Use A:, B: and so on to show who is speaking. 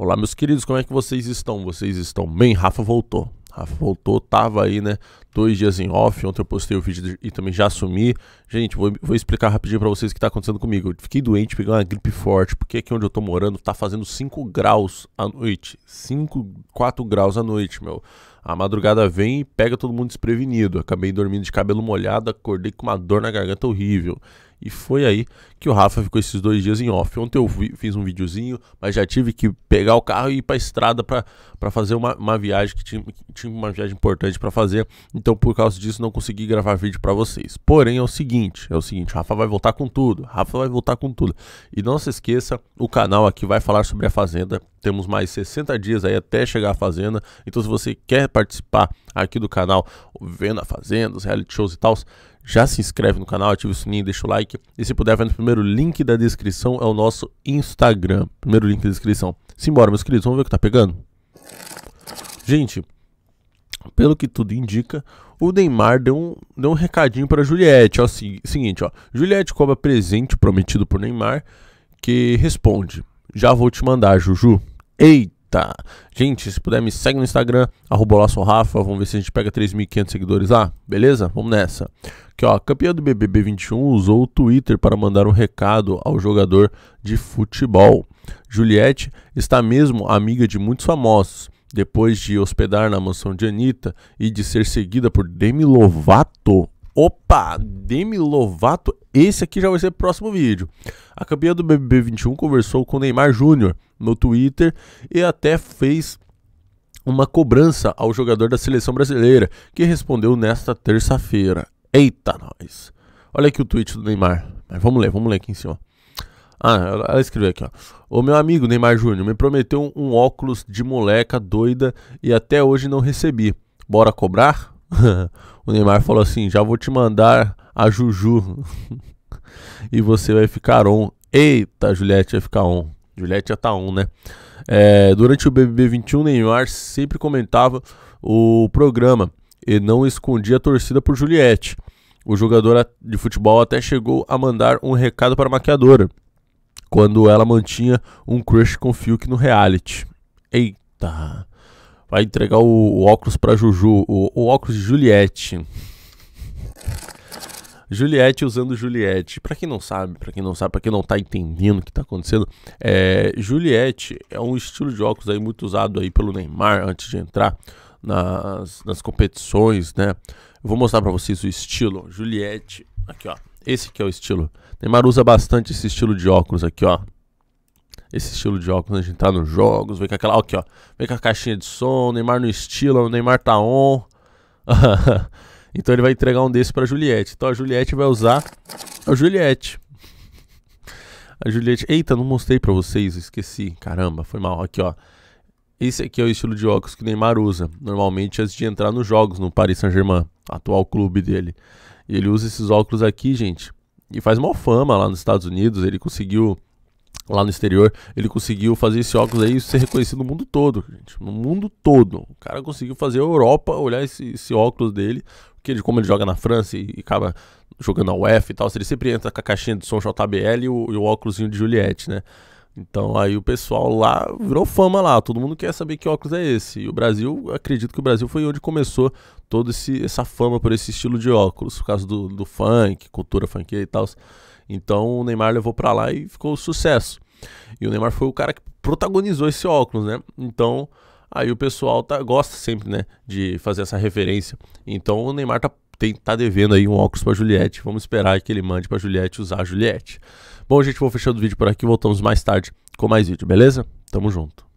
A: Olá, meus queridos, como é que vocês estão? Vocês estão bem? Rafa voltou. Rafa voltou, tava aí, né? Dois dias em off. Ontem eu postei o vídeo e também já assumi. Gente, vou, vou explicar rapidinho para vocês o que tá acontecendo comigo. Eu fiquei doente, peguei uma gripe forte, porque aqui onde eu tô morando tá fazendo 5 graus à noite. 5, 4 graus à noite, meu. A madrugada vem e pega todo mundo desprevenido. Acabei dormindo de cabelo molhado, acordei com uma dor na garganta horrível. E foi aí que o Rafa ficou esses dois dias em off. Ontem eu fiz um videozinho, mas já tive que pegar o carro e ir pra estrada para fazer uma, uma, viagem que tinha, tinha, uma viagem importante para fazer. Então, por causa disso, não consegui gravar vídeo para vocês. Porém, é o seguinte: é o seguinte, Rafa vai voltar com tudo. Rafa vai voltar com tudo. E não se esqueça, o canal aqui vai falar sobre a fazenda. Temos mais 60 dias aí até chegar à fazenda. Então, se você quer participar aqui do canal, vendo a Fazenda, os reality shows e tal, já se inscreve no canal, ativa o sininho, deixa o like. E se puder, vai no primeiro link da descrição, é o nosso Instagram. Primeiro link da descrição. Simbora, meus queridos, vamos ver o que tá pegando? Gente, pelo que tudo indica, o Neymar deu um, deu um recadinho para Juliette. Ó, seguinte, ó. Juliette cobra presente prometido por Neymar, que responde: Já vou te mandar, Juju. Eita! Tá. Gente, se puder, me segue no Instagram, arroba Vamos ver se a gente pega 3.500 seguidores lá. Beleza? Vamos nessa. Aqui, ó. Campeão do BBB 21 usou o Twitter para mandar um recado ao jogador de futebol. Juliette está mesmo amiga de muitos famosos. Depois de hospedar na mansão de Anitta e de ser seguida por Demi Lovato, Opa, Demi Lovato, esse aqui já vai ser o próximo vídeo. A campeã do BBB 21 conversou com Neymar Júnior no Twitter e até fez uma cobrança ao jogador da seleção brasileira, que respondeu nesta terça-feira. Eita nós. Olha aqui o tweet do Neymar. Mas vamos ler, vamos ler aqui em cima. Ah, ela escreveu aqui, ó. O meu amigo Neymar Júnior me prometeu um óculos de moleca doida e até hoje não recebi. Bora cobrar? o Neymar falou assim: já vou te mandar a Juju e você vai ficar on. Eita, Juliette vai ficar on. Juliette já tá on, né? É, durante o BBB 21, Neymar sempre comentava o programa e não escondia a torcida por Juliette. O jogador de futebol até chegou a mandar um recado para a maquiadora quando ela mantinha um crush com o Fiuk no reality. Eita! vai entregar o, o óculos para Juju, o, o, óculos de Juliette. Juliette usando Juliette. Para quem não sabe, para quem não sabe, para quem não tá entendendo o que tá acontecendo, é, Juliette é um estilo de óculos aí muito usado aí pelo Neymar antes de entrar nas, nas competições, né? Eu vou mostrar para vocês o estilo Juliette. Aqui, ó. Esse que é o estilo. Neymar usa bastante esse estilo de óculos aqui, ó esse estilo de óculos, né? A gente tá nos jogos, vem com aquela, ó, aqui, ó, vem com a caixinha de som, Neymar no estilo, o Neymar tá on. então ele vai entregar um desse pra Juliette. Então a Juliette vai usar a Juliette. A Juliette, eita, não mostrei pra vocês, esqueci. Caramba, foi mal. Aqui, ó. Esse aqui é o estilo de óculos que o Neymar usa, normalmente antes de entrar nos jogos no Paris Saint-Germain, atual clube dele. E ele usa esses óculos aqui, gente, e faz uma fama lá nos Estados Unidos. Ele conseguiu lá no exterior, ele conseguiu fazer esse óculos aí ser reconhecido no mundo todo, gente. No mundo todo. O cara conseguiu fazer a Europa olhar esse, esse óculos dele, porque ele, como ele joga na França e, e acaba jogando a UEFA e tal, ele sempre entra com a caixinha de som JBL e o, e o óculosinho de Juliette, né? Então aí o pessoal lá virou fama lá, todo mundo quer saber que óculos é esse. E o Brasil, acredito que o Brasil foi onde começou toda essa fama por esse estilo de óculos, por causa do, do funk, cultura funk e tal. Então o Neymar levou para lá e ficou sucesso. E o Neymar foi o cara que protagonizou esse óculos, né? Então aí o pessoal tá, gosta sempre, né, de fazer essa referência. Então o Neymar tá tem, tá devendo aí um óculos para Juliette. Vamos esperar que ele mande para Juliette usar a Juliette. Bom, gente, vou fechando o vídeo por aqui. Voltamos mais tarde com mais vídeo, beleza? Tamo junto.